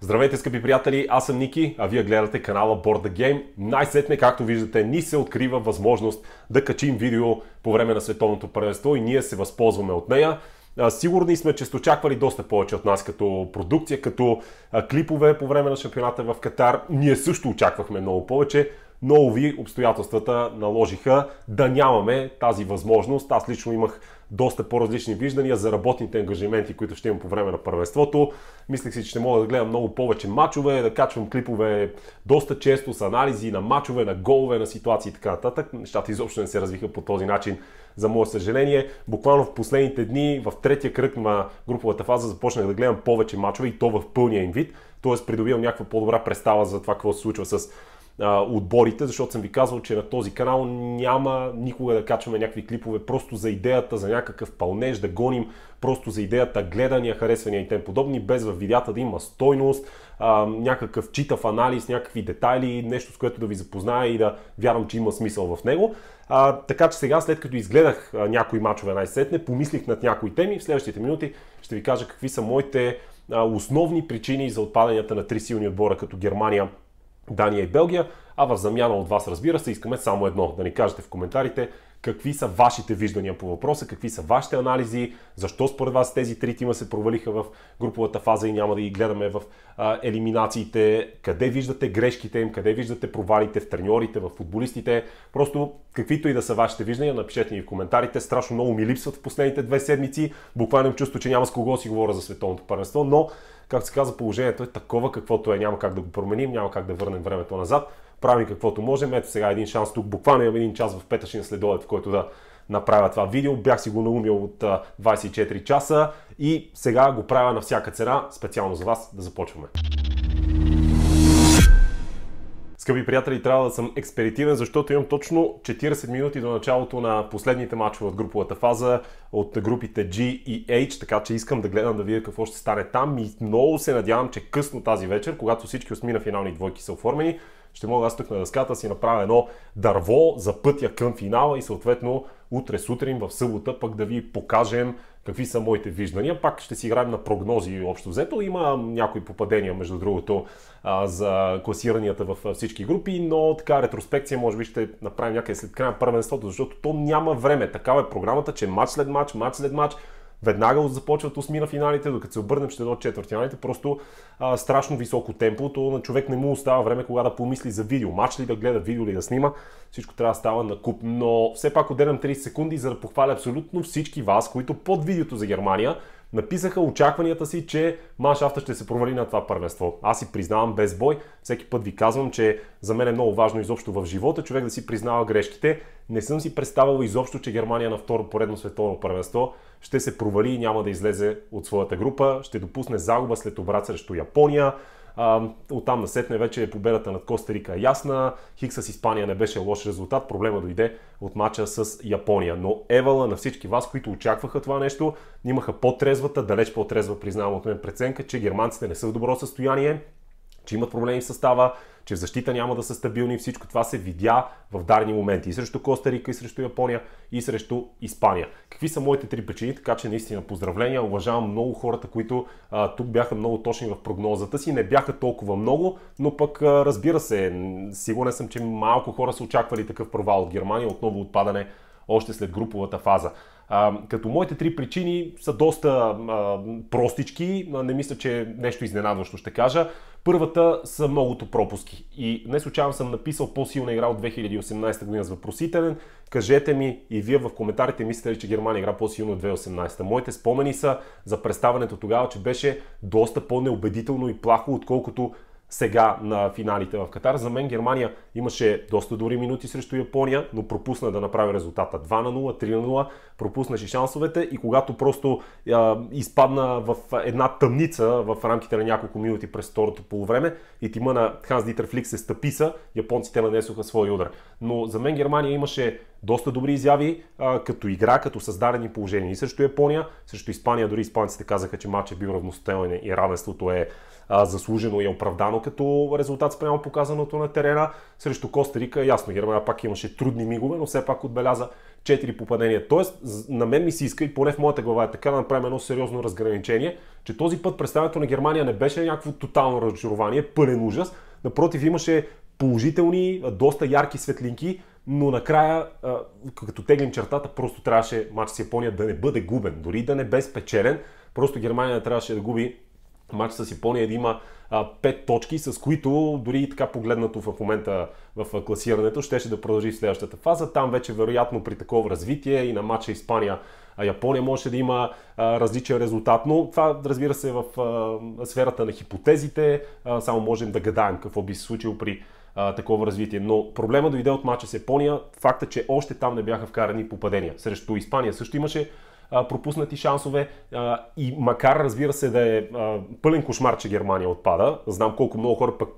Здравейте, скъпи приятели! Аз съм Ники, а вие гледате канала Board the Game. Най-сетне, както виждате, ни се открива възможност да качим видео по време на световното първенство и ние се възползваме от нея. Сигурни сме, че сте очаквали доста повече от нас като продукция, като клипове по време на шампионата в Катар. Ние също очаквахме много повече, но ви обстоятелствата наложиха да нямаме тази възможност. Аз лично имах доста по-различни виждания за работните ангажименти, които ще имам по време на първенството. Мислех си, че ще мога да гледам много повече мачове, да качвам клипове доста често с анализи на мачове, на голове, на ситуации и така нататък. Нещата изобщо не се развиха по този начин, за мое съжаление. Буквално в последните дни, в третия кръг на груповата фаза, започнах да гледам повече мачове и то в пълния им вид. Тоест придобивам някаква по-добра представа за това какво се случва с а, отборите, защото съм ви казвал, че на този канал няма никога да качваме някакви клипове просто за идеята, за някакъв пълнеж, да гоним просто за идеята, гледания, харесвания и тем подобни, без в видеята да има стойност, а, някакъв читав анализ, някакви детайли, нещо с което да ви запозная и да вярвам, че има смисъл в него. А, така че сега, след като изгледах а, някои мачове най-сетне, помислих над някои теми, в следващите минути ще ви кажа какви са моите а, основни причини за отпаданията на три силни отбора като Германия, Дания и Белгия, а в замяна от вас, разбира се, искаме само едно. Да ни кажете в коментарите какви са вашите виждания по въпроса, какви са вашите анализи, защо според вас тези три тима се провалиха в груповата фаза и няма да ги гледаме в а, елиминациите, къде виждате грешките им, къде виждате провалите в треньорите, в футболистите. Просто каквито и да са вашите виждания, напишете ни в коментарите. Страшно много ми липсват в последните две седмици. Буквално чувство, че няма с кого си говоря за световното първенство, но, както се казва, положението е такова, каквото е. Няма как да го променим, няма как да върнем времето назад правим каквото можем. Ето сега един шанс тук, буквално имам един час в петъчен следобед, в който да направя това видео. Бях си го наумил от 24 часа и сега го правя на всяка цена, специално за вас да започваме. Скъпи приятели, трябва да съм експеритивен, защото имам точно 40 минути до началото на последните мачове от груповата фаза от групите G и H, така че искам да гледам да видя какво ще стане там и много се надявам, че късно тази вечер, когато всички осми на финални двойки са оформени, ще мога аз тук на дъската си направя едно дърво за пътя към финала и съответно утре сутрин в събота пък да ви покажем какви са моите виждания. Пак ще си играем на прогнози общо взето. Има някои попадения, между другото, за класиранията в всички групи, но така ретроспекция може би ще направим някъде след края на първенството, защото то няма време. Такава е програмата, че е матч след матч, матч след матч, веднага започват на финалите, докато се обърнем ще четвърти финалите, Просто а, страшно високо темпо, то на човек не му остава време кога да помисли за видео. Мач ли да гледа, видео ли да снима, всичко трябва да става на куп. Но все пак отделям 30 секунди, за да похваля абсолютно всички вас, които под видеото за Германия написаха очакванията си, че авто ще се провали на това първенство. Аз си признавам без бой. Всеки път ви казвам, че за мен е много важно изобщо в живота човек да си признава грешките. Не съм си представил изобщо, че Германия на второ поредно световно първенство ще се провали и няма да излезе от своята група, ще допусне загуба след обрат срещу Япония. Оттам насетне вече победата над Коста Рика е ясна. Хикса с Испания не беше лош резултат. Проблема дойде от мача с Япония. Но Евала на всички вас, които очакваха това нещо, имаха по-трезвата, далеч по-трезва, признавам от мен преценка, че германците не са в добро състояние че имат проблеми в състава, че в защита няма да са стабилни. Всичко това се видя в дарни моменти. И срещу Коста Рика, и срещу Япония, и срещу Испания. Какви са моите три причини? Така че наистина поздравления. Уважавам много хората, които а, тук бяха много точни в прогнозата си. Не бяха толкова много, но пък а, разбира се, сигурен съм, че малко хора са очаквали такъв провал от Германия. Отново отпадане още след груповата фаза. А, като моите три причини са доста а, простички, не мисля, че нещо изненадващо ще кажа. Първата са многото пропуски. И не случайно съм написал по-силна игра от 2018 година с въпросителен. Кажете ми и вие в коментарите мислите ли, че Германия игра по-силно от 2018. Моите спомени са за представането тогава, че беше доста по-неубедително и плахо, отколкото сега на финалите в Катар. За мен Германия имаше доста добри минути срещу Япония, но пропусна да направи резултата 2 на 0, 3 на 0, пропуснаше шансовете и когато просто а, изпадна в една тъмница в рамките на няколко минути през второто полувреме и тима на Ханс Дитер Флик се стъписа, японците нанесоха своя удар. Но за мен Германия имаше доста добри изяви а, като игра, като създадени положения и срещу Япония, срещу Испания. Дори испанците казаха, че матчът е бил равностелен и равенството е а, заслужено и е оправдано като резултат спрямо показаното на терена. Срещу Коста Рика, ясно, Германия пак имаше трудни мигове, но все пак отбеляза 4 попадения. Тоест, на мен ми се иска и поне в моята глава е така да направим едно сериозно разграничение, че този път представянето на Германия не беше някакво тотално разочарование, пълен ужас. Напротив, имаше положителни, доста ярки светлинки, но накрая, като теглим чертата, просто трябваше матч с Япония да не бъде губен, дори да не бе спечелен. Просто Германия трябваше да губи матч с Япония да има а, 5 точки, с които дори и така погледнато в момента в класирането щеше да продължи в следващата фаза. Там вече вероятно при такова развитие и на матча Испания а Япония може да има а, различен резултат, но това разбира се е в а, сферата на хипотезите, а, само можем да гадаем какво би се случило при а, такова развитие. Но проблема дойде от мача с Япония, факта, че още там не бяха вкарани попадения. Срещу Испания също имаше а, пропуснати шансове а, и макар, разбира се, да е а, пълен кошмар, че Германия отпада, знам колко много хора пък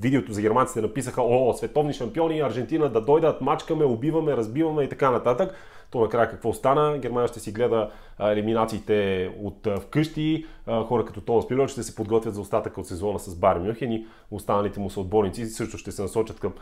видеото за германците написаха, о, световни шампиони, Аржентина да дойдат, мачкаме, убиваме, разбиваме и така нататък. То накрая какво стана? Германия ще си гледа елиминациите от вкъщи. Хора като Томас Пилот ще се подготвят за остатъка от сезона с Бар Мюнхен и останалите му съотборници също ще се насочат към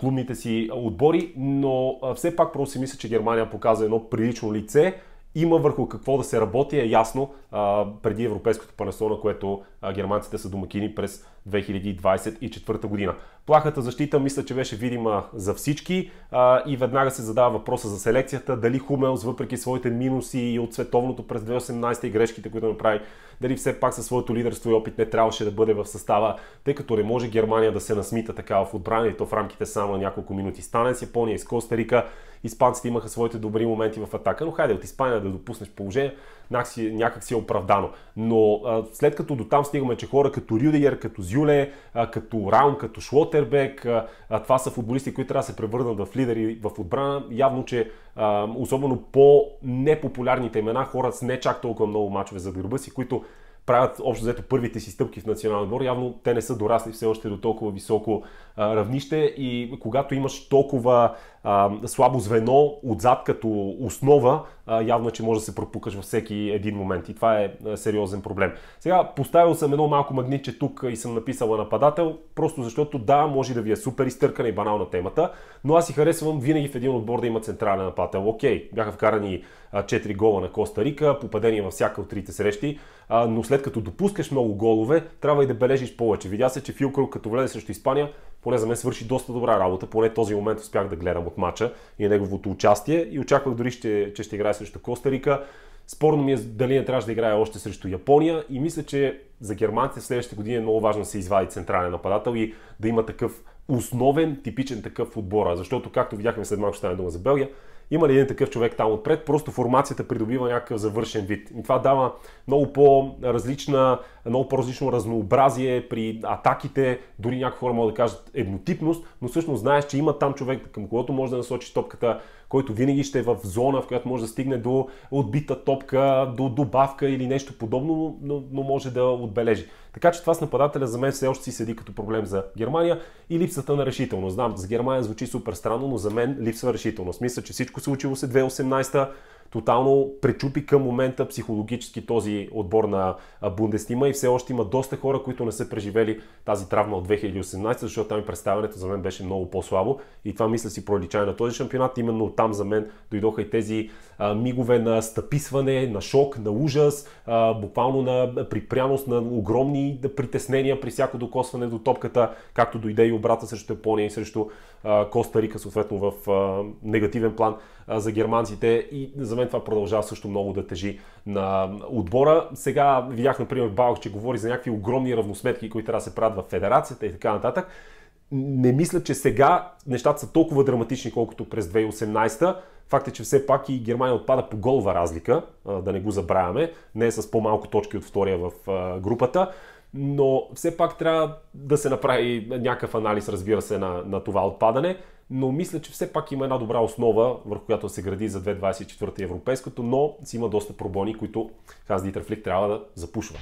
клубните си отбори, но все пак просто си мисля, че Германия показа едно прилично лице има върху какво да се работи, е ясно а, преди Европейското панесо, на което а, германците са домакини през 2024 година. Плахата защита мисля, че беше видима за всички а, и веднага се задава въпроса за селекцията, дали Хумелс, въпреки своите минуси и от световното през 2018 и грешките, които направи, дали все пак със своето лидерство и опит не трябваше да бъде в състава, тъй като не може Германия да се насмита така в отбрана и то в рамките само няколко минути стане с Япония и с Коста Рика. Испанците имаха своите добри моменти в атака, но хайде от Испания да допуснеш положение, някакси, някакси е оправдано. Но а, след като до там стигаме, че хора като Рюдигер, като Зюле, а, като Раун, като Шлотербек, а, а, това са футболисти, които трябва да се превърнат в лидери в отбрана, явно, че а, особено по-непопулярните имена, хора с не чак толкова много мачове за гърба си, които правят общо взето първите си стъпки в националния отбор, явно те не са дорасли все още до толкова високо а, равнище и когато имаш толкова а, слабо звено отзад като основа, а, явно, че може да се пропукаш във всеки един момент. И това е сериозен проблем. Сега поставил съм едно малко магнитче тук и съм написала нападател, просто защото да, може да ви е супер изтъркана и банална темата, но аз си харесвам винаги в един отбор да има централен нападател. Окей, бяха вкарани 4 гола на Коста Рика, попадение във всяка от трите срещи, но след като допускаш много голове, трябва и да бележиш повече. Видя се, че Филкрук като влезе срещу Испания, поне за мен свърши доста добра работа, поне този момент успях да гледам от мача и неговото участие. И очаквах дори, ще, че ще играе срещу Коста Рика. Спорно ми е дали не трябваше да играе още срещу Япония и мисля, че за германците в следващите години е много важно да се извади централен нападател и да има такъв основен, типичен такъв отбора. Защото, както видяхме след малко, ще стане дума за Белгия, има ли един такъв човек там отпред, просто формацията придобива някакъв завършен вид. И това дава много по-различна, много по-различно разнообразие при атаките, дори някои хора могат да кажат еднотипност, но всъщност знаеш, че има там човек, към когото може да насочи топката, който винаги ще е в зона, в която може да стигне до отбита топка, до добавка или нещо подобно, но, но може да отбележи. Така че това с нападателя за мен все още си седи като проблем за Германия и липсата на решителност. Знам, за Германия звучи супер странно, но за мен липсва решителност. Мисля, че всичко случило се 2018 тотално пречупи към момента психологически този отбор на Бундестима и все още има доста хора, които не са преживели тази травма от 2018, защото там и представянето за мен беше много по-слабо и това мисля си проличае на този шампионат. Именно там за мен дойдоха и тези а, мигове на стъписване, на шок, на ужас, а, буквално на припряност на огромни притеснения при всяко докосване до топката, както дойде и обрата срещу Япония и срещу а, Коста Рика, съответно в а, негативен план за германците и за мен това продължава също много да тежи на отбора. Сега видях, например, Балк, че говори за някакви огромни равносметки, които трябва да се правят в федерацията и така нататък. Не мисля, че сега нещата са толкова драматични, колкото през 2018 Факт е, че все пак и Германия отпада по голва разлика, да не го забравяме. Не е с по-малко точки от втория в групата но все пак трябва да се направи някакъв анализ, разбира се, на, на това отпадане но мисля, че все пак има една добра основа, върху която се гради за 2024 европейското, но си има доста пробони, които Ханс Дитер Флик трябва да запушва.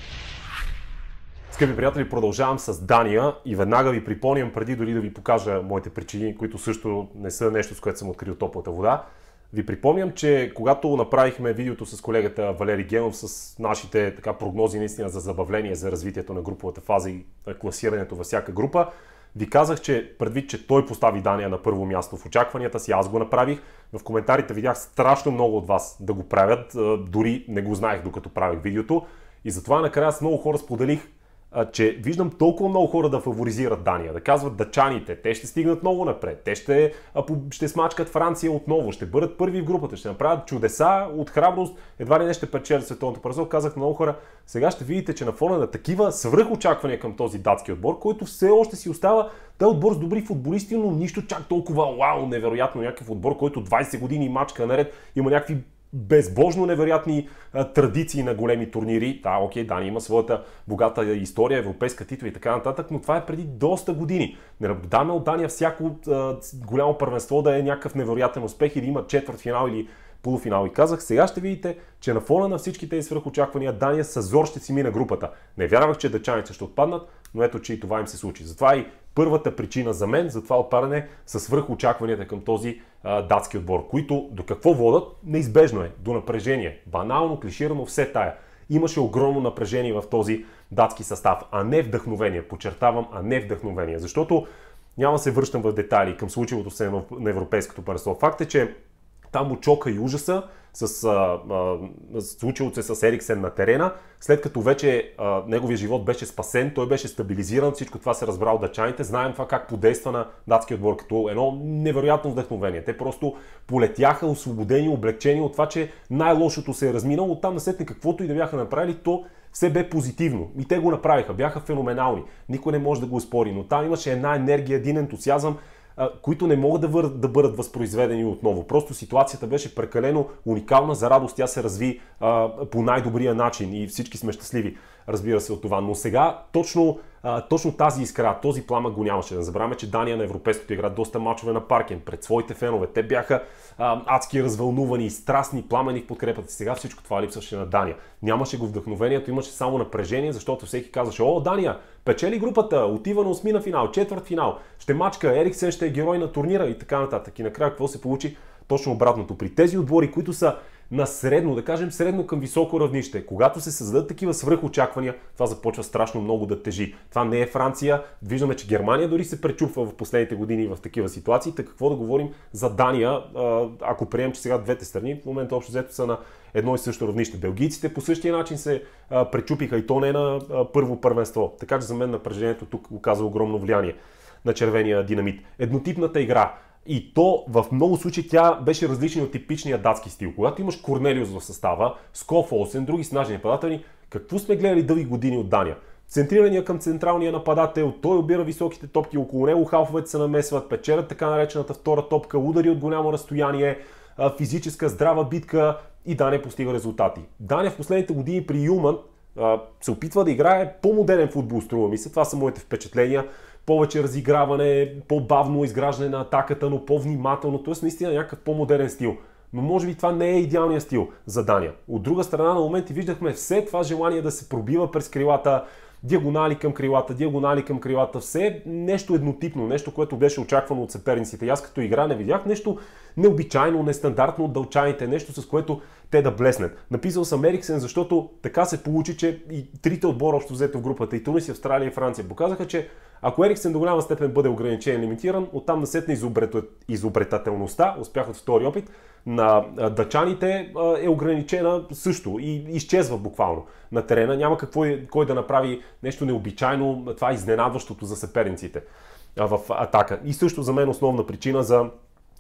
Скъпи приятели, продължавам с Дания и веднага ви припомням, преди дори да ви покажа моите причини, които също не са нещо, с което съм открил топлата вода, ви припомням, че когато направихме видеото с колегата Валери Генов с нашите така, прогнози наистина за забавление за развитието на груповата фаза и класирането във всяка група, ви казах, че предвид, че той постави Дания на първо място в очакванията си, аз го направих. В коментарите видях страшно много от вас да го правят, дори не го знаех докато правих видеото. И затова накрая с много хора споделих че виждам толкова много хора да фаворизират Дания, да казват дачаните, те ще стигнат много напред, те ще, ще смачкат Франция отново, ще бъдат първи в групата, ще направят чудеса от храброст, едва ли не ще печелят световното първенство. Казах на много хора, сега ще видите, че на фона на такива свръхочаквания към този датски отбор, който все още си остава да е отбор с добри футболисти, но нищо чак толкова вау, невероятно някакъв отбор, който 20 години мачка наред има някакви безбожно невероятни а, традиции на големи турнири. Да, окей, Дани има своята богата история, европейска титла и така нататък, но това е преди доста години. Не наблюдаваме от Дания всяко а, голямо първенство да е някакъв невероятен успех и да има четвърт финал или полуфинал. И казах, сега ще видите, че на фона на всички тези свръхочаквания Дания с зор ще си мина групата. Не вярвах, че дъчаните ще отпаднат, но ето, че и това им се случи. Затова и първата причина за мен за това отпадане са свръх очакванията към този а, датски отбор, които до какво водат? Неизбежно е, до напрежение. Банално, клиширано, все тая. Имаше огромно напрежение в този датски състав, а не вдъхновение. Подчертавам, а не вдъхновение. Защото няма се връщам в детайли към случилото се на европейското първенство. Факт е, че там очока и ужаса с, а, а, случило се с Ериксен на терена. След като вече а, неговия живот беше спасен, той беше стабилизиран, всичко това се разбрал от чаните. Знаем това как подейства на датския отбор като едно невероятно вдъхновение. Те просто полетяха освободени, облегчени от това, че най-лошото се е разминало. Оттам на сетне каквото и да бяха направили, то все бе позитивно. И те го направиха, бяха феноменални. Никой не може да го спори, но там имаше една енергия, един ентусиазъм, които не могат да, вър... да бъдат възпроизведени отново. Просто ситуацията беше прекалено уникална, за радост тя се разви а, по най-добрия начин и всички сме щастливи, разбира се, от това. Но сега точно, а, точно тази искра, този пламък го нямаше. Не забравяме, че Дания на европейското игра доста мачове на паркен. пред своите фенове. Те бяха адски развълнувани, страстни, пламени в подкрепата си. Сега всичко това липсваше на Дания. Нямаше го вдъхновението, имаше само напрежение, защото всеки казваше, о, Дания, печели групата, отива на 8-на финал, четвърт финал, ще мачка, Ериксен ще е герой на турнира и така нататък. И накрая какво се получи? Точно обратното. При тези отбори, които са на средно, да кажем средно към високо равнище. Когато се създадат такива свръхочаквания, това започва страшно много да тежи. Това не е Франция. Виждаме, че Германия дори се пречупва в последните години в такива ситуации. Така какво да говорим за Дания, ако приемем, че сега двете страни в момента общо взето са на едно и също равнище. Белгийците по същия начин се пречупиха и то не на първо първенство. Така че за мен напрежението тук оказа огромно влияние на червения динамит. Еднотипната игра. И то в много случаи тя беше различна от типичния датски стил. Когато имаш Корнелиус в състава, Скоф Олсен, други снажни нападатели, какво сме гледали дълги години от Дания? Центрирания към централния нападател, той обира високите топки около него, халфовете се намесват, печелят така наречената втора топка, удари от голямо разстояние, физическа здрава битка и не постига резултати. Дания, в последните години при Юман се опитва да играе по-модерен футбол, струва ми се. Това са моите впечатления повече разиграване, по-бавно изграждане на атаката, но по-внимателно, т.е. наистина някакъв по-модерен стил. Но може би това не е идеалният стил за Дания. От друга страна, на моменти виждахме все това желание да се пробива през крилата, диагонали към крилата, диагонали към крилата, все нещо еднотипно, нещо, което беше очаквано от съперниците. И аз като игра не видях нещо необичайно, нестандартно от дълчаните, нещо с което те да блеснат. Написал съм Ериксен, защото така се получи, че и трите отбора общо взето в групата, и Тунис, и Австралия, и Франция, показаха, че ако Ериксен до голяма степен бъде ограничен и лимитиран, оттам насетне изобрет... изобретателността, успях от втори опит, на дъчаните е ограничена също и изчезва буквално на терена. Няма какво кой да направи нещо необичайно, това е изненадващото за съперниците в атака. И също за мен основна причина за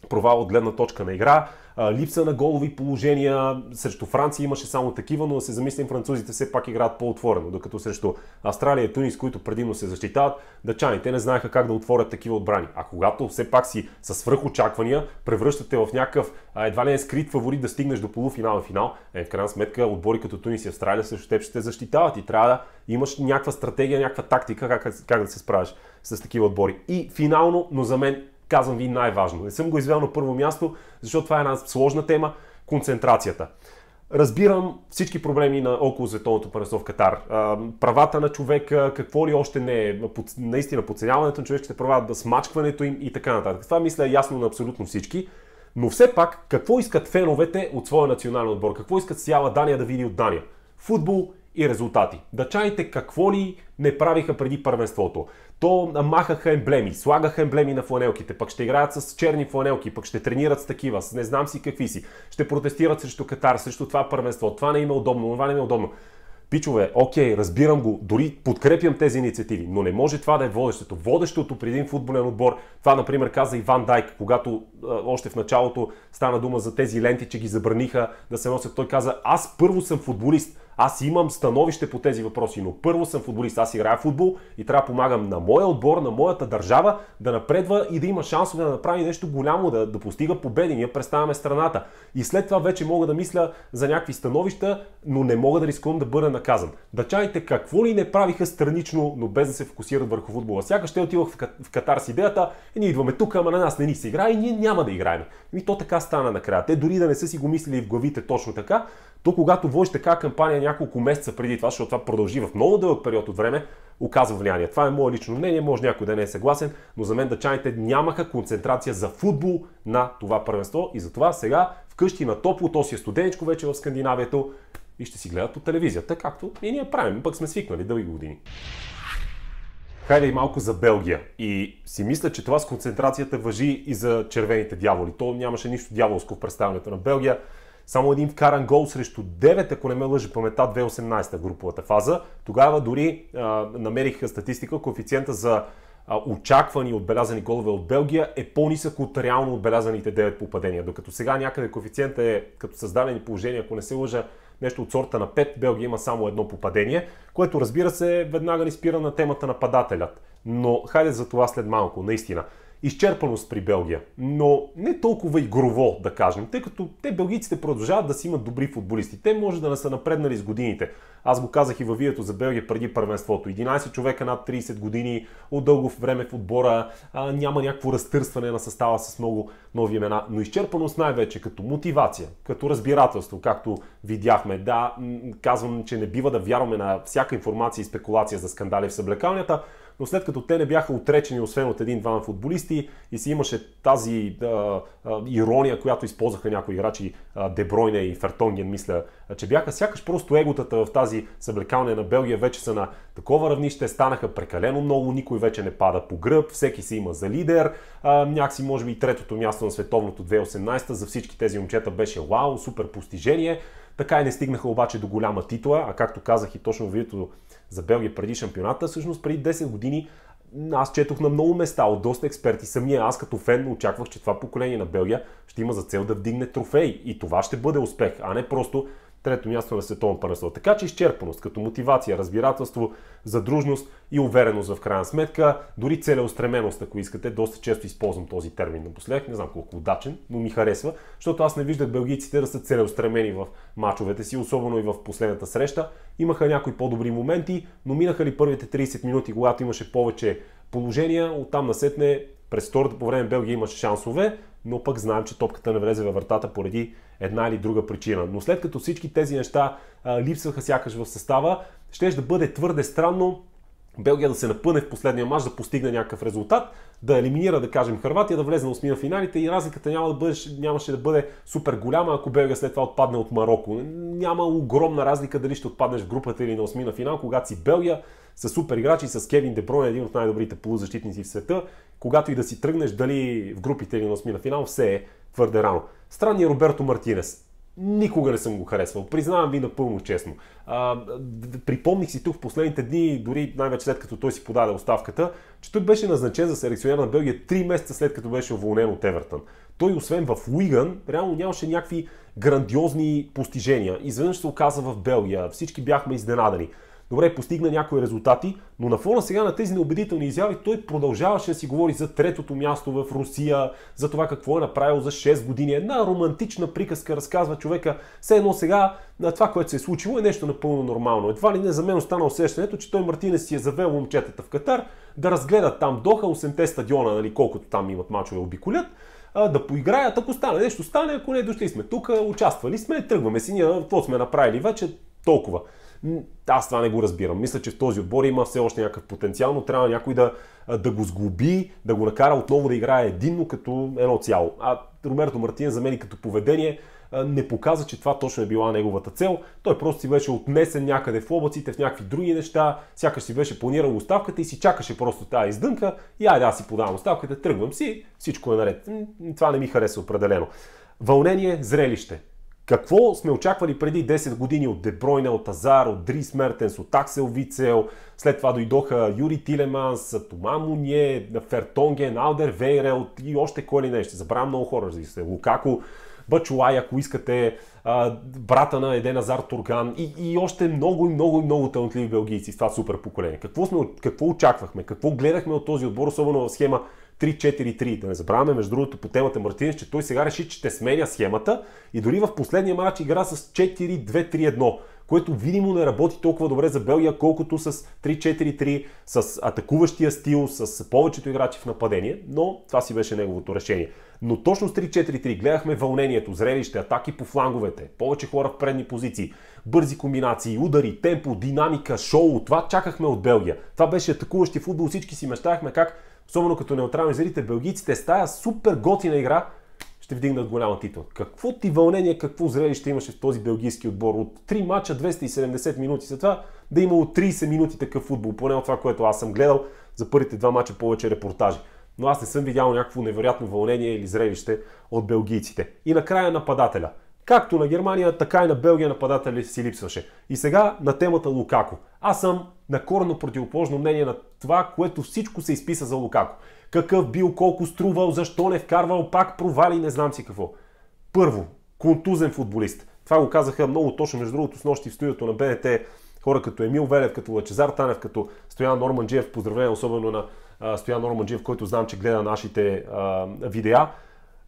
провал от гледна точка на игра, липса на голови положения, срещу Франция имаше само такива, но да се замислим, французите все пак играят по-отворено, докато срещу Австралия и Тунис, които предимно се защитават, дъчаните не знаеха как да отворят такива отбрани. А когато все пак си с свръхочаквания превръщате в някакъв едва ли е скрит фаворит да стигнеш до полуфинал и финал, е, в крайна сметка отбори като Тунис и Австралия също теб ще те защитават и трябва да имаш някаква стратегия, някаква тактика как, как да се справиш с такива отбори. И финално, но за мен казвам ви най-важно. Не съм го извел на първо място, защото това е една сложна тема концентрацията. Разбирам всички проблеми на около световното първенство в Катар. Правата на човека, какво ли още не е, наистина подценяването на човешките права, смачкването им и така нататък. Това мисля е ясно на абсолютно всички. Но все пак, какво искат феновете от своя национален отбор? Какво искат цяла Дания да види от Дания? Футбол и резултати. Да Дачаните какво ли не правиха преди първенството то махаха емблеми, слагаха емблеми на фланелките, пък ще играят с черни фланелки, пък ще тренират с такива, с не знам си какви си, ще протестират срещу Катар, срещу това първенство, това не им е удобно, това не им е удобно. Пичове, окей, разбирам го, дори подкрепям тези инициативи, но не може това да е водещото. Водещото при един футболен отбор, това например каза Иван Дайк, когато а, още в началото стана дума за тези ленти, че ги забраниха да се носят, той каза, аз първо съм футболист, аз имам становище по тези въпроси, но първо съм футболист. Аз играя футбол и трябва да помагам на моя отбор, на моята държава да напредва и да има шансове да направи нещо голямо, да, да постига победи. Ние представяме страната. И след това вече мога да мисля за някакви становища, но не мога да рискувам да бъда наказан. Да чайте какво ли не правиха странично, но без да се фокусират върху футбола. Сякаш ще отивах в Катар с идеята, и ние идваме тук, ама на нас не ни се играе и ние няма да играем. И то така стана накрая. Те дори да не са си го мислили в главите точно така, то когато водиш така кампания няколко месеца преди това, защото това продължи в много дълъг период от време, оказва влияние. Това е мое лично мнение, може някой да не е съгласен, но за мен дъчаните нямаха концентрация за футбол на това първенство и затова сега вкъщи на топло, то си е студенечко вече в Скандинавието и ще си гледат по телевизията, както и ние правим, пък сме свикнали дълги години. Хайде и малко за Белгия. И си мисля, че това с концентрацията въжи и за червените дяволи. То нямаше нищо дяволско в представянето на Белгия. Само един вкаран гол срещу 9, ако не ме лъжи памета, 2018 груповата фаза. Тогава дори а, намериха статистика, коефициента за очаквани отбелязани голове от Белгия е по-нисък от реално отбелязаните 9 попадения. Докато сега някъде коефициента е като създадени положения, ако не се лъжа, нещо от сорта на 5, Белгия има само едно попадение, което разбира се веднага ни спира на темата нападателят. Но хайде за това след малко, наистина изчерпаност при Белгия, но не толкова игрово, да кажем, тъй като те белгийците продължават да си имат добри футболисти. Те може да не са напреднали с годините. Аз го казах и във видеото за Белгия преди първенството. 11 човека над 30 години, от дълго време в отбора, а, няма някакво разтърсване на състава с много нови имена, но изчерпаност най-вече като мотивация, като разбирателство, както видяхме. Да, казвам, че не бива да вярваме на всяка информация и спекулация за скандали в съблекалнията, но след като те не бяха отречени, освен от един-двама футболисти, и си имаше тази а, а, ирония, която използваха някои играчи, Дебройне и Фертонген, мисля, а, че бяха, сякаш просто еготата в тази съблекалния на Белгия вече са на такова равнище, станаха прекалено много, никой вече не пада по гръб, всеки си има за лидер, а, някакси може би и третото място на световното 2018 за всички тези момчета беше вау, супер постижение, така и не стигнаха обаче до голяма титла, а както казах и точно в видеото за Белгия преди шампионата, всъщност преди 10 години аз четох на много места от доста експерти. Самия аз като фен очаквах, че това поколение на Белгия ще има за цел да вдигне трофей. И това ще бъде успех, а не просто трето място на световно първенство. Така че изчерпаност като мотивация, разбирателство, задружност и увереност в крайна сметка, дори целеустременост, ако искате, доста често използвам този термин напоследък, не знам колко удачен, но ми харесва, защото аз не виждах белгийците да са целеустремени в мачовете си, особено и в последната среща. Имаха някои по-добри моменти, но минаха ли първите 30 минути, когато имаше повече положения, оттам насетне през второто по време Белгия имаше шансове, но пък знаем, че топката не влезе във вратата поради една или друга причина. Но след като всички тези неща а, липсваха сякаш в състава, ще да бъде твърде странно Белгия да се напъне в последния матч, да постигне някакъв резултат, да елиминира, да кажем, Харватия, да влезе на осмина финалите и разликата няма да бъде, нямаше да бъде супер голяма, ако Белгия след това отпадне от Марокко. Няма огромна разлика дали ще отпаднеш в групата или на осмина финал, когато си Белгия, с супер играчи, с Кевин Деброн, един от най-добрите полузащитници в света. Когато и да си тръгнеш, дали в групите или на осми на финал, все е твърде рано. Странният Роберто Мартинес. Никога не съм го харесвал. Признавам ви напълно честно. А, припомних си тук в последните дни, дори най-вече след като той си подаде оставката, че той беше назначен за селекционер на Белгия 3 месеца след като беше уволнен от Евертън. Той, освен в Уиган, реално нямаше някакви грандиозни постижения. Изведнъж се оказа в Белгия. Всички бяхме изненадани добре, постигна някои резултати, но на фона сега на тези неубедителни изяви той продължаваше да си говори за третото място в Русия, за това какво е направил за 6 години. Една романтична приказка разказва човека, все едно сега на това, което се е случило е нещо напълно нормално. Едва ли не за мен остана усещането, че той Мартине си е завел момчетата в Катар, да разгледат там Доха, 8-те стадиона, нали, колкото там имат мачове обиколят, да поиграят, ако стане нещо, стане, ако не, дошли сме тук, участвали сме, тръгваме си, ние какво сме направили вече, толкова. Аз това не го разбирам. Мисля, че в този отбор има все още някакъв потенциал, но трябва някой да, да го сглоби, да го накара отново да играе единно като едно цяло. А Ромерто Мартин за мен като поведение не показа, че това точно е била неговата цел. Той просто си беше отнесен някъде в облаците, в някакви други неща, сякаш си беше планирал оставката и си чакаше просто тази издънка и айде аз си подавам оставката, тръгвам си, всичко е наред. Това не ми хареса определено. Вълнение, зрелище. Какво сме очаквали преди 10 години от Дебройна от Азар, от Дрис Мертенс, от Аксел Вицел, след това дойдоха Юри Тилеманс, Тома Муние, Фертонген, Алдер Вейрел и още кой ли не, ще забравям много хора, се Лукако, Бачуай, ако искате, брата на Еден Азар Турган и, и още много и много и много талантливи белгийци с това супер поколение. Какво, сме, какво очаквахме? Какво гледахме от този отбор, особено в схема 3-4-3. Да не забравяме, между другото, по темата Мартинес, че той сега реши, че те сменя схемата и дори в последния матч игра с 4-2-3-1 което видимо не работи толкова добре за Белгия, колкото с 3-4-3, с атакуващия стил, с повечето играчи в нападение, но това си беше неговото решение. Но точно с 3-4-3 гледахме вълнението, зрелище, атаки по фланговете, повече хора в предни позиции, бързи комбинации, удари, темпо, динамика, шоу, това чакахме от Белгия. Това беше атакуващи футбол, всички си мечтахме как особено като неутрални зрите, белгийците с тая супер готина игра ще вдигнат голяма титла. Какво ти вълнение, какво зрелище имаше в този белгийски отбор? От 3 мача 270 минути, след това да е имало 30 минути такъв футбол, поне от това, което аз съм гледал за първите два мача повече репортажи. Но аз не съм видял някакво невероятно вълнение или зрелище от белгийците. И накрая нападателя. Както на Германия, така и на Белгия нападатели си липсваше. И сега на темата Лукако. Аз съм на корно противоположно мнение на това, което всичко се изписа за Лукако. Какъв бил, колко струвал, защо не вкарвал, пак провали, не знам си какво. Първо, контузен футболист. Това го казаха много точно, между другото, с нощи в студиото на БНТ хора като Емил Велев, като Лачезар Танев, като Стоян Норманджиев, поздравление особено на а, Стоян Норманджиев, който знам, че гледа нашите а, видеа,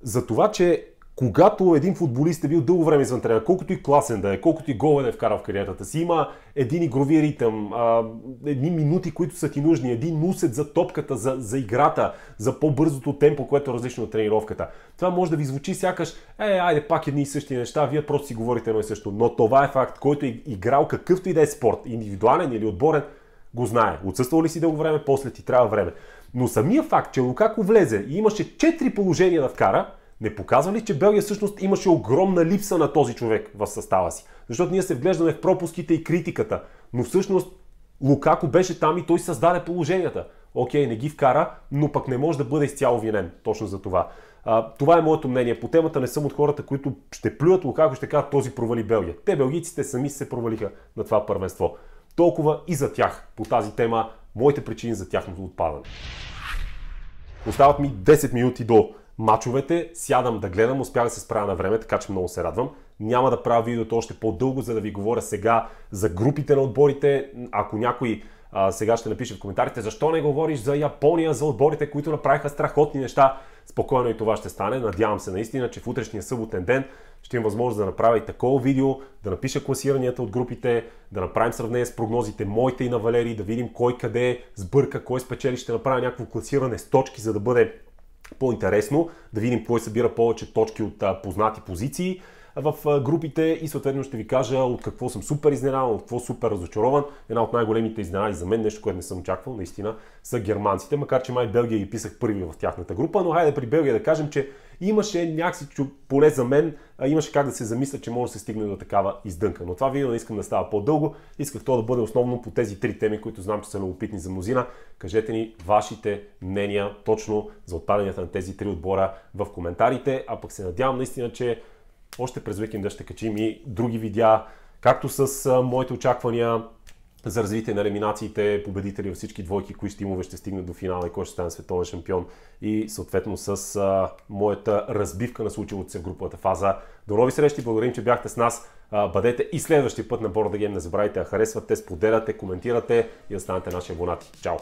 за това, че когато един футболист е бил дълго време извън трена, колкото и класен да е, колкото и гол да е вкарал в кариерата си, има един игрови ритъм, а, едни минути, които са ти нужни, един усет за топката, за, за играта, за по-бързото темпо, което е различно от тренировката. Това може да ви звучи сякаш, е, айде пак едни и същи неща, вие просто си говорите едно и също. Но това е факт, който е играл какъвто и да е спорт, индивидуален или отборен, го знае. Отсъствал ли си дълго време, после ти трябва време. Но самия факт, че Лукако влезе и имаше 4 положения да вкара, не показва ли, че Белгия всъщност имаше огромна липса на този човек в състава си? Защото ние се вглеждаме в пропуските и критиката, но всъщност Лукако беше там и той създаде положенията. Окей, не ги вкара, но пък не може да бъде изцяло винен точно за това. А, това е моето мнение. По темата не съм от хората, които ще плюят Лукако и ще кажат този провали Белгия. Те белгийците сами се провалиха на това първенство. Толкова и за тях по тази тема, моите причини за тяхното отпадане. Остават ми 10 минути до мачовете, сядам да гледам, успя да се справя на време, така че много се радвам. Няма да правя видеото още по-дълго, за да ви говоря сега за групите на отборите. Ако някой а, сега ще напише в коментарите, защо не говориш за Япония, за отборите, които направиха страхотни неща. Спокойно и това ще стане. Надявам се наистина, че в утрешния съботен ден ще имам възможност да направя и такова видео, да напиша класиранията от групите, да направим сравнение с прогнозите моите и на Валерий, да видим кой къде е сбърка, кой спечели, ще направя някакво класиране с точки, за да бъде по-интересно, да видим кой събира повече точки от познати позиции в групите и съответно ще ви кажа от какво съм супер изненадан, от какво супер разочарован. Една от най-големите изненади за мен, нещо, което не съм очаквал, наистина са германците, макар че май Белгия ги писах първи в тяхната група, но хайде при Белгия да кажем, че имаше някакси, поне за мен, имаше как да се замисля, че може да се стигне до такава издънка. Но това видео не искам да става по-дълго. Исках то да бъде основно по тези три теми, които знам, че са любопитни за мнозина. Кажете ни вашите мнения точно за отпадането на тези три отбора в коментарите, а пък се надявам наистина, че още през уикенда ще качим и други видеа, както с а, моите очаквания за развитие на елиминациите, победители във всички двойки, кои стимове ще стигнат до финала и кой ще стане световен шампион и съответно с а, моята разбивка на случилото се в груповата фаза. До нови срещи, благодарим, че бяхте с нас. А, бъдете и следващия път на Board не забравяйте да харесвате, споделяте, коментирате и да станете наши абонати. Чао!